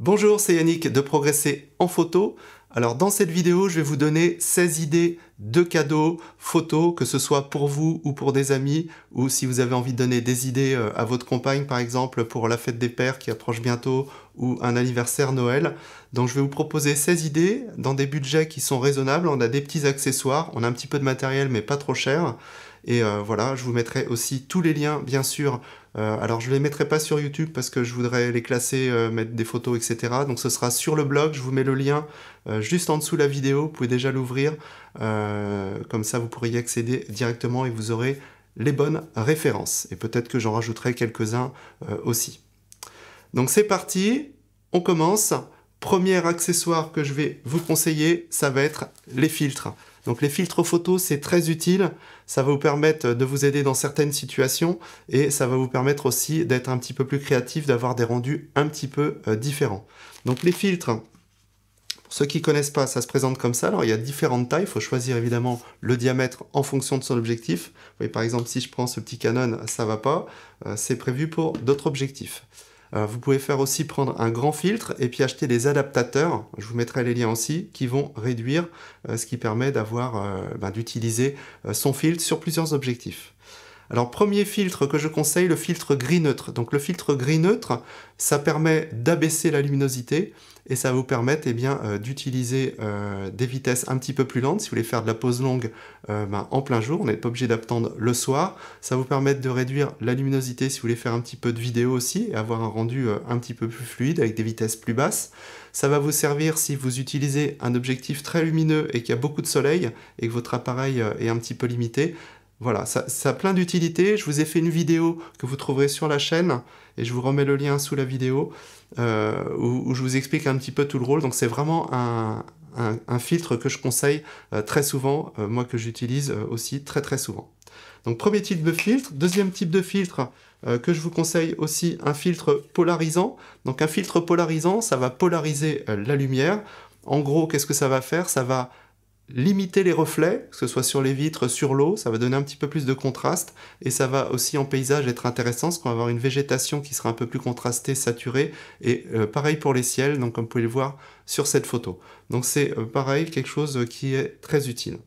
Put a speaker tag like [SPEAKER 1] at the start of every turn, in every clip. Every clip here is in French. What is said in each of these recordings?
[SPEAKER 1] Bonjour, c'est Yannick de Progresser en photo. Alors dans cette vidéo, je vais vous donner 16 idées de cadeaux photos, que ce soit pour vous ou pour des amis, ou si vous avez envie de donner des idées euh, à votre compagne, par exemple, pour la fête des pères qui approche bientôt, ou un anniversaire Noël. Donc je vais vous proposer 16 idées dans des budgets qui sont raisonnables. On a des petits accessoires, on a un petit peu de matériel, mais pas trop cher. Et euh, voilà, je vous mettrai aussi tous les liens, bien sûr. Euh, alors je ne les mettrai pas sur YouTube parce que je voudrais les classer, euh, mettre des photos, etc. Donc ce sera sur le blog, je vous mets le lien juste en dessous de la vidéo, vous pouvez déjà l'ouvrir. comme ça, vous pourriez accéder directement et vous aurez les bonnes références. Et peut-être que j'en rajouterai quelques-uns aussi. Donc c'est parti, on commence. Premier accessoire que je vais vous conseiller, ça va être les filtres. Donc les filtres photos, c'est très utile ça va vous permettre de vous aider dans certaines situations et ça va vous permettre aussi d'être un petit peu plus créatif, d'avoir des rendus un petit peu euh, différents. Donc les filtres, hein. pour ceux qui ne connaissent pas, ça se présente comme ça. Alors il y a différentes tailles, il faut choisir évidemment le diamètre en fonction de son objectif. Vous voyez par exemple si je prends ce petit Canon, ça ne va pas, euh, c'est prévu pour d'autres objectifs. Euh, vous pouvez faire aussi prendre un grand filtre et puis acheter des adaptateurs, je vous mettrai les liens aussi, qui vont réduire, euh, ce qui permet d'avoir, euh, ben, d'utiliser son filtre sur plusieurs objectifs. Alors premier filtre que je conseille, le filtre gris neutre. Donc le filtre gris neutre, ça permet d'abaisser la luminosité et ça va vous permettre eh bien, euh, d'utiliser euh, des vitesses un petit peu plus lentes. Si vous voulez faire de la pause longue euh, ben, en plein jour, on n'est pas obligé d'attendre le soir. Ça vous permet de réduire la luminosité si vous voulez faire un petit peu de vidéo aussi et avoir un rendu un petit peu plus fluide avec des vitesses plus basses. Ça va vous servir si vous utilisez un objectif très lumineux et qu'il y a beaucoup de soleil et que votre appareil est un petit peu limité. Voilà, ça, a plein d'utilités. Je vous ai fait une vidéo que vous trouverez sur la chaîne et je vous remets le lien sous la vidéo euh, où, je vous explique un petit peu tout le rôle. Donc c'est vraiment un, filtre que je conseille euh, très souvent, euh, moi que j'utilise aussi très très souvent. Donc premier type de filtre. Deuxième type de filtre que je vous conseille aussi, un filtre polarisant. Donc un filtre polarisant, ça va polariser la lumière. En gros, qu'est-ce que ça va faire Ça va limiter les reflets, que ce soit sur les vitres, sur l'eau, ça va donner un petit peu plus de contraste et ça va aussi en paysage être intéressant parce qu'on va avoir une végétation qui sera un peu plus contrastée, saturée et euh, pareil pour les ciels, donc comme vous pouvez le voir sur cette photo. Donc c'est euh, pareil, quelque chose qui est très utile.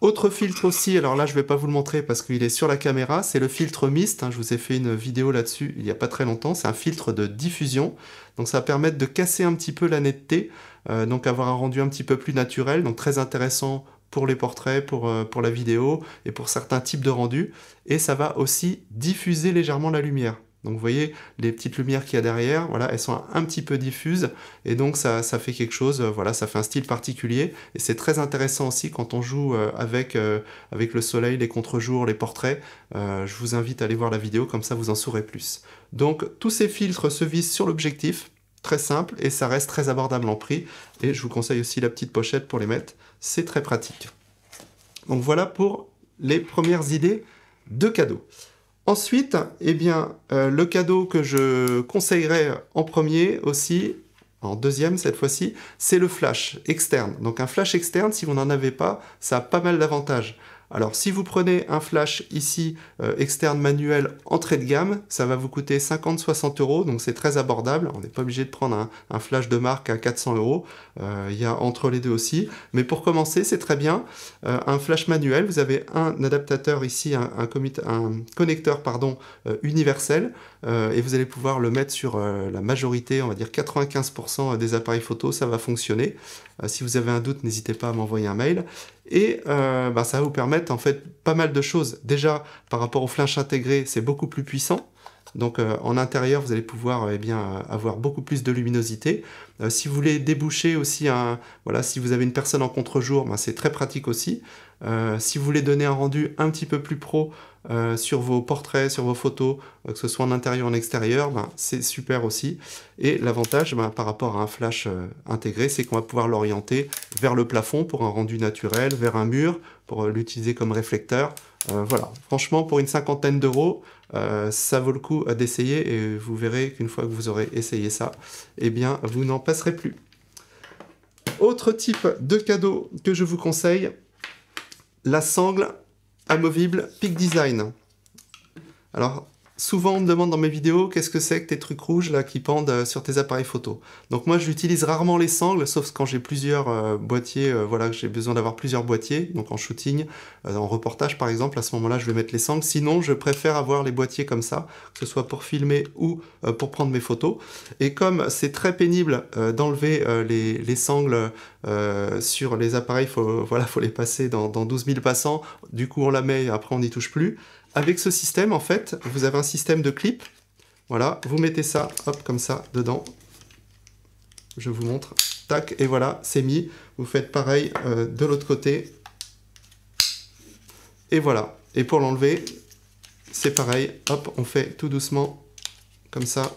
[SPEAKER 1] Autre filtre aussi, alors là je ne vais pas vous le montrer parce qu'il est sur la caméra, c'est le filtre mist, hein, je vous ai fait une vidéo là-dessus il n'y a pas très longtemps, c'est un filtre de diffusion, donc ça va permettre de casser un petit peu la netteté, euh, donc avoir un rendu un petit peu plus naturel, donc très intéressant pour les portraits, pour, euh, pour la vidéo et pour certains types de rendus, et ça va aussi diffuser légèrement la lumière. Donc vous voyez, les petites lumières qu'il y a derrière, elles sont un petit peu diffuses et donc ça, fait quelque chose, euh, voilà, ça fait un style particulier et c'est très intéressant aussi quand on joue euh, avec, euh, avec le soleil, les contre-jours, les portraits. je vous invite à aller voir la vidéo, comme ça vous en saurez plus. Donc tous ces filtres se visent sur l'objectif, très simple et ça reste très abordable en prix et je vous conseille aussi la petite pochette pour les mettre, c'est très pratique. Donc voilà pour les premières idées de cadeaux. Ensuite, eh bien, euh, le cadeau que je conseillerais en premier aussi, en deuxième cette fois-ci, c'est le flash externe. Donc un flash externe, si vous n'en avez pas, ça a pas mal d'avantages. Alors si vous prenez un flash ici euh, externe manuel entrée de gamme, ça va vous coûter 50-60 euros, donc c'est très abordable. On n'est pas obligé de prendre un, flash de marque à 400 euros, euh, il y a entre les deux aussi. Mais pour commencer, c'est très bien. Euh, un flash manuel, vous avez un adaptateur ici, un, connecteur pardon, universel. Euh, et vous allez pouvoir le mettre sur euh, la majorité, on va dire 95% des appareils photo, ça va fonctionner. Euh, si vous avez un doute, n'hésitez pas à m'envoyer un mail. Et bah, ça va vous permettre en fait pas mal de choses. Déjà, par rapport au flinch intégré, c'est beaucoup plus puissant. Donc en intérieur, vous allez pouvoir eh avoir beaucoup plus de luminosité. si vous voulez déboucher aussi un... Voilà, si vous avez une personne en contre-jour, ben, c'est très pratique aussi. Euh, si vous voulez donner un rendu un petit peu plus pro euh, sur vos portraits, sur vos photos, euh, que ce soit en intérieur ou en extérieur, ben, c'est super aussi. Et l'avantage ben, par rapport à un flash intégré, c'est qu'on va pouvoir l'orienter vers le plafond pour un rendu naturel, vers un mur, pour l'utiliser comme réflecteur. voilà, franchement, pour une cinquantaine d'euros, ça vaut le coup d'essayer et vous verrez qu'une fois que vous aurez essayé ça, eh bien, vous n'en passerez plus. Autre type de cadeau que je vous conseille, la sangle amovible Peak Design. Alors, Souvent, on me demande dans mes vidéos qu'est-ce que c'est que tes trucs rouges là qui pendent euh, sur tes appareils photo. Donc moi, j'utilise rarement les sangles, sauf quand j'ai plusieurs euh, boîtiers, euh, voilà, j'ai besoin d'avoir plusieurs boîtiers, donc en shooting, en reportage par exemple, à ce moment-là, je vais mettre les sangles. Sinon, je préfère avoir les boîtiers comme ça, que ce soit pour filmer ou pour prendre mes photos. Et comme c'est très pénible d'enlever les, sangles sur les appareils, il voilà, faut les passer dans, dans 12 000 passants. Du coup, on la met, et après on n'y touche plus. Avec ce système, en fait, vous avez un système de clip. Voilà, vous mettez ça, hop, comme ça, dedans. Je vous montre. Tac, et voilà, c'est mis. Vous faites pareil euh, de l'autre côté. Et voilà. Et pour l'enlever, c'est pareil. Hop, on fait tout doucement, comme ça,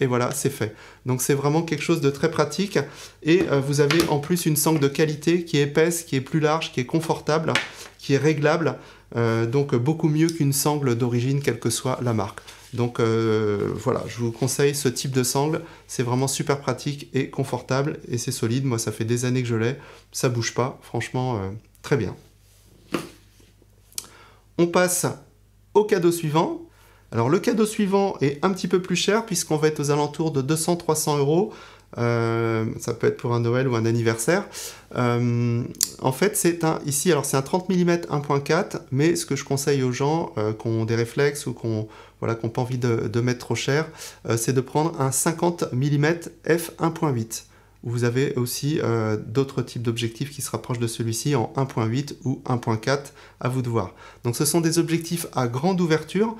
[SPEAKER 1] et voilà, c'est fait. Donc c'est vraiment quelque chose de très pratique, et euh, vous avez en plus une sangle de qualité qui est épaisse, qui est plus large, qui est confortable, qui est réglable, euh, donc beaucoup mieux qu'une sangle d'origine, quelle que soit la marque. Donc euh, voilà, je vous conseille ce type de sangle, c'est vraiment super pratique et confortable et c'est solide. Moi, ça fait des années que je l'ai, ça bouge pas, franchement, euh, très bien. On passe au cadeau suivant. Alors le cadeau suivant est un petit peu plus cher puisqu'on va être aux alentours de 200-300 euros. Euh, ça peut être pour un Noël ou un anniversaire. Euh, en fait, c'est un ici, alors c'est un 30 mm 1.4, mais ce que je conseille aux gens euh, qui ont des réflexes ou qui n'ont voilà, pas envie de, de, mettre trop cher, c'est de prendre un 50 mm f 1.8. Vous avez aussi d'autres types d'objectifs qui se rapprochent de celui-ci en 1.8 ou 1.4 à vous de voir. Donc ce sont des objectifs à grande ouverture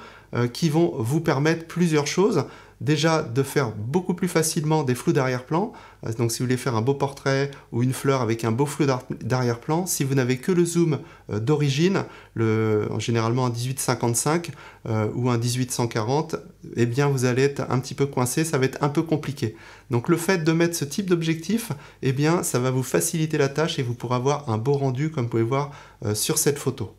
[SPEAKER 1] qui vont vous permettre plusieurs choses déjà de faire beaucoup plus facilement des flous d'arrière-plan. Euh, donc si vous voulez faire un beau portrait ou une fleur avec un beau flou d'arrière-plan, si vous n'avez que le zoom euh, d'origine, généralement un 1855 euh, ou un 1840, eh bien vous allez être un petit peu coincé, ça va être un peu compliqué. Donc le fait de mettre ce type d'objectif, eh bien ça va vous faciliter la tâche et vous pourrez avoir un beau rendu comme vous pouvez voir sur cette photo.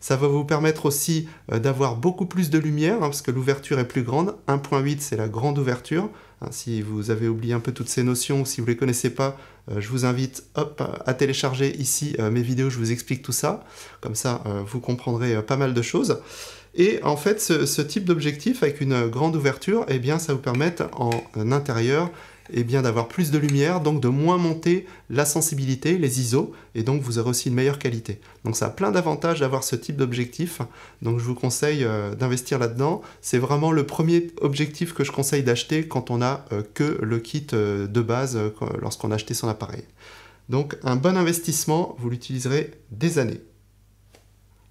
[SPEAKER 1] Ça va vous permettre aussi euh, d'avoir beaucoup plus de lumière, hein, parce que l'ouverture est plus grande. 1.8, c'est la grande ouverture. Hein, si vous avez oublié un peu toutes ces notions, si vous ne les connaissez pas, euh, je vous invite à télécharger ici euh, mes vidéos, je vous explique tout ça. Comme ça, vous comprendrez pas mal de choses. Et en fait, ce, type d'objectif avec une grande ouverture, eh bien, ça vous permet en intérieur et bien d'avoir plus de lumière, donc de moins monter la sensibilité, les ISO, et donc vous aurez aussi une meilleure qualité. Donc ça a plein d'avantages d'avoir ce type d'objectif, donc je vous conseille euh, d'investir là-dedans. C'est vraiment le premier objectif que je conseille d'acheter quand on a euh, que le kit euh, de base lorsqu'on a acheté son appareil. Donc un bon investissement, vous l'utiliserez des années.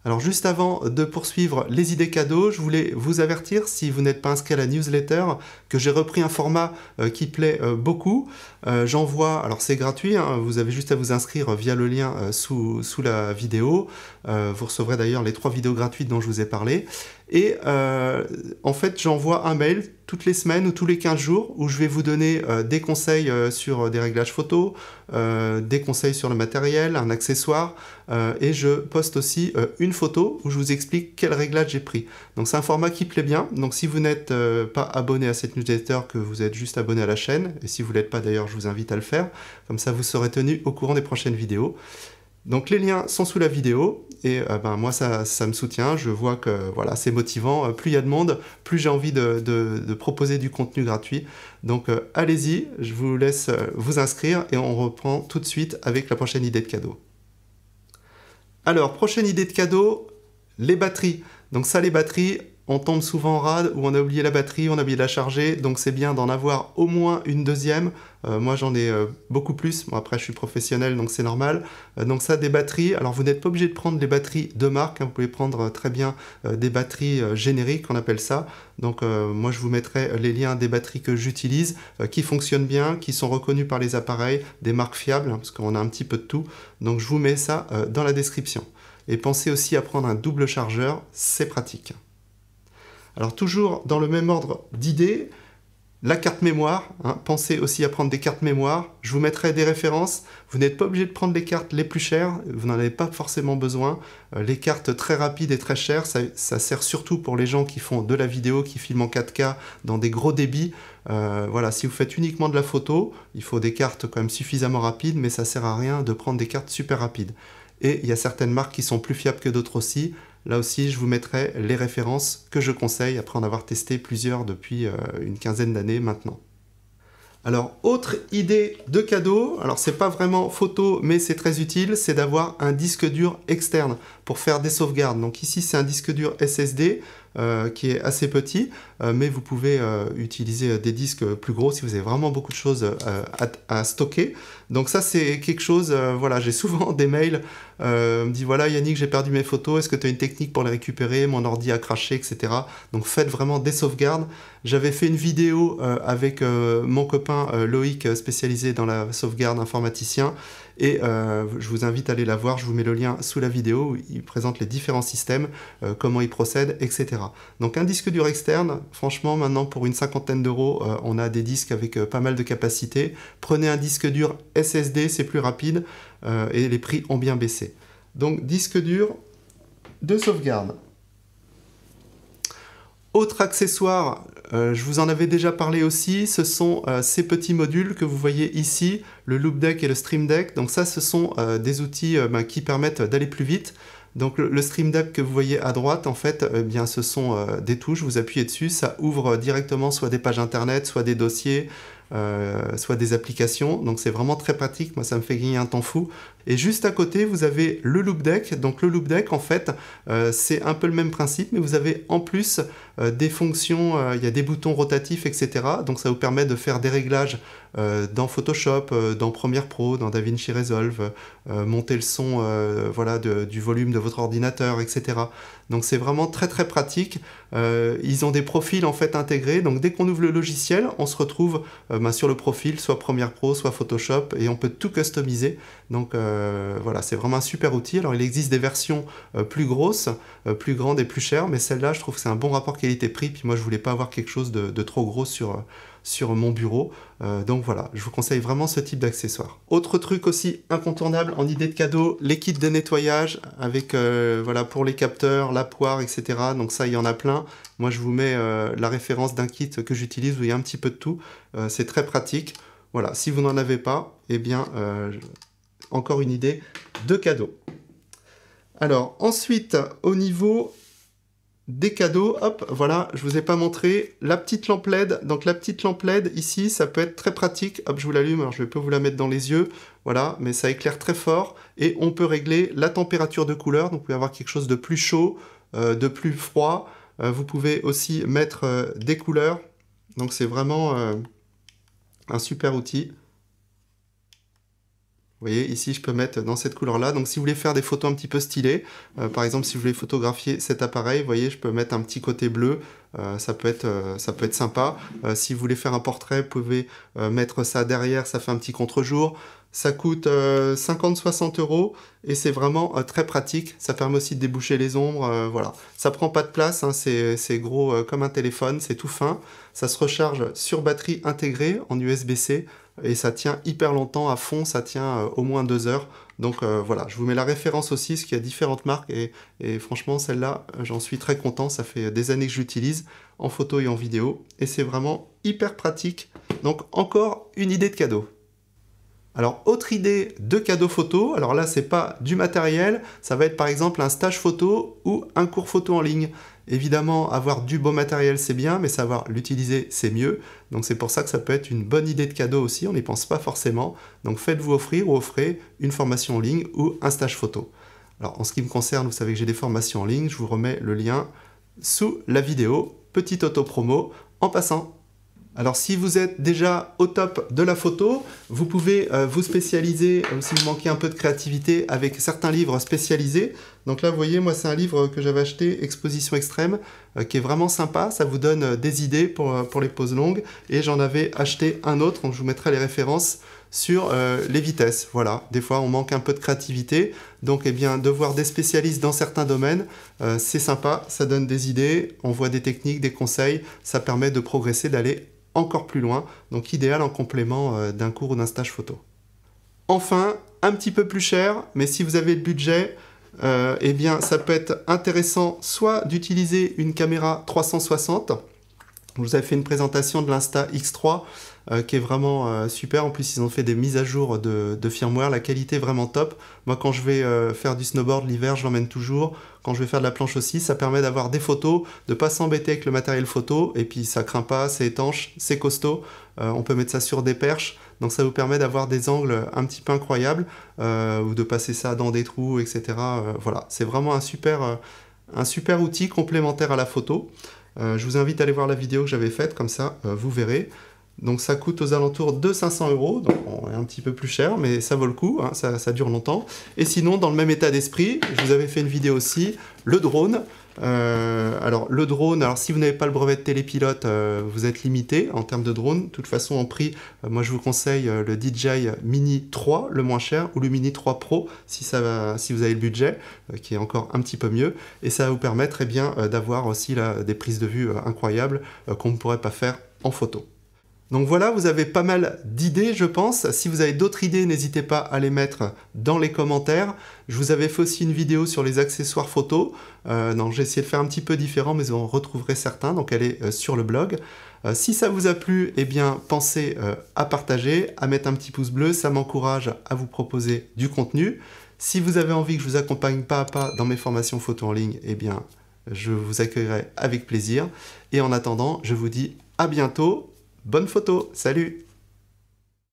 [SPEAKER 1] Alors juste avant de poursuivre les idées cadeaux, je voulais vous avertir, si vous n'êtes pas inscrit à la newsletter, que j'ai repris un format euh, qui plaît euh, beaucoup. Euh, j'envoie, alors c'est gratuit, hein, vous avez juste à vous inscrire via le lien sous, sous, la vidéo. vous recevrez d'ailleurs les trois vidéos gratuites dont je vous ai parlé. Et en fait, j'envoie un mail toutes les semaines ou tous les 15 jours où je vais vous donner euh, des conseils euh, sur euh, des réglages photo, des conseils sur le matériel, un accessoire et je poste aussi une photo où je vous explique quel réglage j'ai pris. Donc c'est un format qui plaît bien. Donc si vous n'êtes pas abonné à cette newsletter, que vous êtes juste abonné à la chaîne, et si vous ne l'êtes pas d'ailleurs, je vous invite à le faire. Comme ça, vous serez tenu au courant des prochaines vidéos. Donc les liens sont sous la vidéo et euh, ben, moi ça, me soutient, je vois que voilà, c'est motivant, euh, plus il y a de monde, plus j'ai envie de, proposer du contenu gratuit. Donc euh, allez-y, je vous laisse vous inscrire et on reprend tout de suite avec la prochaine idée de cadeau. Alors prochaine idée de cadeau, les batteries. Donc ça les batteries, on tombe souvent en rade où on a oublié la batterie, on a oublié de la charger, donc c'est bien d'en avoir au moins une deuxième. Euh, moi j'en ai euh, beaucoup plus, bon, après je suis professionnel donc c'est normal. Euh, donc ça des batteries, alors vous n'êtes pas obligé de prendre des batteries de marque, hein. vous pouvez prendre très bien des batteries génériques on appelle ça. Donc moi je vous mettrai les liens des batteries que j'utilise, qui fonctionnent bien, qui sont reconnues par les appareils, des marques fiables, hein, parce qu'on a un petit peu de tout. Donc je vous mets ça dans la description. Et pensez aussi à prendre un double chargeur, c'est pratique. Alors toujours dans le même ordre d'idées, la carte mémoire, hein, pensez aussi à prendre des cartes mémoire, je vous mettrai des références, vous n'êtes pas obligé de prendre les cartes les plus chères, vous n'en avez pas forcément besoin, euh, les cartes très rapides et très chères, ça, sert surtout pour les gens qui font de la vidéo, qui filment en 4K dans des gros débits, euh, voilà, si vous faites uniquement de la photo, il faut des cartes quand même suffisamment rapides, mais ça sert à rien de prendre des cartes super rapides. Et il y a certaines marques qui sont plus fiables que d'autres aussi, Là aussi, je vous mettrai les références que je conseille après en avoir testé plusieurs depuis euh, une quinzaine d'années maintenant. Alors, autre idée de cadeau, alors c'est pas vraiment photo, mais c'est très utile, c'est d'avoir un disque dur externe pour faire des sauvegardes. Donc ici, c'est un disque dur SSD euh, qui est assez petit, euh, mais vous pouvez euh, utiliser des disques plus gros si vous avez vraiment beaucoup de choses à, stocker. Donc ça, c'est quelque chose, voilà, j'ai souvent des mails, me dit, voilà Yannick, j'ai perdu mes photos, est-ce que tu as une technique pour les récupérer, mon ordi a craché, etc. Donc faites vraiment des sauvegardes. J'avais fait une vidéo avec mon copain Loïc spécialisé dans la sauvegarde informaticien. Et euh, je vous invite à aller la voir, je vous mets le lien sous la vidéo où il présente les différents systèmes, euh, comment ils procèdent, etc. Donc un disque dur externe, franchement maintenant pour une cinquantaine d'euros, euh, on a des disques avec pas mal de capacité. Prenez un disque dur SSD, c'est plus rapide et les prix ont bien baissé. Donc disque dur de sauvegarde. Autre accessoire, euh, je vous en avais déjà parlé aussi, ce sont euh, ces petits modules que vous voyez ici, le Loop Deck et le Stream Deck. Donc ça, ce sont euh, des outils ben, qui permettent d'aller plus vite. Donc le, Stream Deck que vous voyez à droite, en fait, eh bien, ce sont des touches, vous appuyez dessus, ça ouvre directement soit des pages internet, soit des dossiers, euh, soit des applications. Donc c'est vraiment très pratique, moi ça me fait gagner un temps fou. Et juste à côté, vous avez le loop deck. Donc le loop deck, en fait, euh, c'est un peu le même principe, mais vous avez en plus euh, des fonctions, il y a des boutons rotatifs, etc. Donc ça vous permet de faire des réglages dans Photoshop, dans Premiere Pro, dans DaVinci Resolve, monter le son voilà, du volume de votre ordinateur, etc. Donc c'est vraiment très très pratique. Euh, ils ont des profils en fait intégrés, donc dès qu'on ouvre le logiciel, on se retrouve euh, bah, sur le profil, soit Premiere Pro, soit Photoshop, et on peut tout customiser. Donc euh, voilà, c'est vraiment un super outil. Alors il existe des versions plus grosses, plus grandes et plus chères, mais celle-là, je trouve que c'est un bon rapport qualité-prix. Puis moi, je voulais pas avoir quelque chose de trop gros sur sur mon bureau. Euh, donc voilà, je vous conseille vraiment ce type d'accessoire. Autre truc aussi incontournable en idée de cadeau, les kits de nettoyage avec euh, voilà pour les capteurs, la poire, etc. Donc ça, il y en a plein. Moi, je vous mets euh, la référence d'un kit que j'utilise où il y a un petit peu de tout. C'est très pratique. Voilà, si vous n'en avez pas, eh bien, encore une idée de cadeau. Alors ensuite, au niveau des cadeaux. Hop, voilà, je vous ai pas montré la petite lampe LED. Donc la petite lampe LED ici, ça peut être très pratique. Hop, je vous l'allume. Alors je peux vous la mettre dans les yeux. Voilà, mais ça éclaire très fort et on peut régler la température de couleur. Donc vous pouvez avoir quelque chose de plus chaud, euh, de plus froid. Euh, vous pouvez aussi mettre euh, des couleurs. Donc c'est vraiment un super outil. Vous voyez, ici, je peux mettre dans cette couleur-là. Donc, si vous voulez faire des photos un petit peu stylées, euh, par exemple, si vous voulez photographier cet appareil, vous voyez, je peux mettre un petit côté bleu. Euh, ça, peut être, euh, ça peut être sympa. si vous voulez faire un portrait, vous pouvez mettre ça derrière. Ça fait un petit contre-jour. Ça coûte 50-60 euros et c'est vraiment très pratique. Ça permet aussi de déboucher les ombres. voilà, ça prend pas de place. Hein. c'est gros comme un téléphone. C'est tout fin. Ça se recharge sur batterie intégrée en USB-C et ça tient hyper longtemps à fond, ça tient euh, au moins deux heures. Donc euh, voilà, je vous mets la référence aussi, parce qu'il y a différentes marques, et, franchement celle-là, euh, j'en suis très content, ça fait des années que je l'utilise en photo et en vidéo, et c'est vraiment hyper pratique. Donc encore une idée de cadeau. Alors, autre idée de cadeau photo, alors là, c'est pas du matériel, ça va être par exemple un stage photo ou un cours photo en ligne. Évidemment, avoir du beau matériel, c'est bien, mais savoir l'utiliser, c'est mieux. Donc c'est pour ça que ça peut être une bonne idée de cadeau aussi, on n'y pense pas forcément. Donc faites-vous offrir ou offrez une formation en ligne ou un stage photo. Alors en ce qui me concerne, vous savez que j'ai des formations en ligne, je vous remets le lien sous la vidéo. Petite auto-promo en passant. Alors si vous êtes déjà au top de la photo, vous pouvez euh, vous spécialiser, euh, si vous manquez un peu de créativité, avec certains livres spécialisés. Donc là, vous voyez, moi, c'est un livre que j'avais acheté, Exposition extrême, euh, qui est vraiment sympa. Ça vous donne euh, des idées euh, pour, les pauses longues. Et j'en avais acheté un autre, donc je vous mettrai les références sur les vitesses. Voilà, des fois, on manque un peu de créativité. Donc, eh bien, de voir des spécialistes dans certains domaines, c'est sympa, ça donne des idées, on voit des techniques, des conseils, ça permet de progresser, d'aller encore plus loin. Donc, idéal en complément d'un cours ou d'un stage photo. Enfin, un petit peu plus cher, mais si vous avez le budget, euh, eh bien, ça peut être intéressant soit d'utiliser une caméra 360. Je vous avais fait une présentation de l'Insta X3 euh, qui est vraiment euh, super. En plus, ils ont fait des mises à jour de, firmware. La qualité est vraiment top. Moi, quand je vais faire du snowboard l'hiver, je l'emmène toujours. Quand je vais faire de la planche aussi, ça permet d'avoir des photos, de ne pas s'embêter avec le matériel photo. Et puis, ça craint pas, c'est étanche, c'est costaud. on peut mettre ça sur des perches. Donc ça vous permet d'avoir des angles un petit peu incroyables euh, ou de passer ça dans des trous, etc. Euh, voilà, c'est vraiment un super, euh, un super outil complémentaire à la photo. je vous invite à aller voir la vidéo que j'avais faite, comme ça vous verrez. Donc ça coûte aux alentours de 500 euros, donc on est un petit peu plus cher, mais ça vaut le coup, hein, ça, ça dure longtemps. Et sinon, dans le même état d'esprit, je vous avais fait une vidéo aussi, le drone. Euh, alors le drone, alors si vous n'avez pas le brevet de télépilote, euh, vous êtes limité en termes de drone. De toute façon, en prix, euh, moi je vous conseille le DJI Mini 3, le moins cher, ou le Mini 3 Pro, si, vous avez le budget, qui est encore un petit peu mieux. Et ça va vous permettre eh bien, d'avoir aussi des prises de vue incroyables qu'on ne pourrait pas faire en photo. Donc voilà, vous avez pas mal d'idées, je pense. Si vous avez d'autres idées, n'hésitez pas à les mettre dans les commentaires. Je vous avais fait aussi une vidéo sur les accessoires photo. Euh, non, j'ai essayé de faire un petit peu différent, mais vous en retrouverez certains, donc elle est euh, sur le blog. Euh, si ça vous a plu, eh bien, pensez à partager, à mettre un petit pouce bleu, ça m'encourage à vous proposer du contenu. Si vous avez envie que je vous accompagne pas à pas dans mes formations photo en ligne, eh bien, je vous accueillerai avec plaisir. Et en attendant, je vous dis à bientôt Bonne photo, salut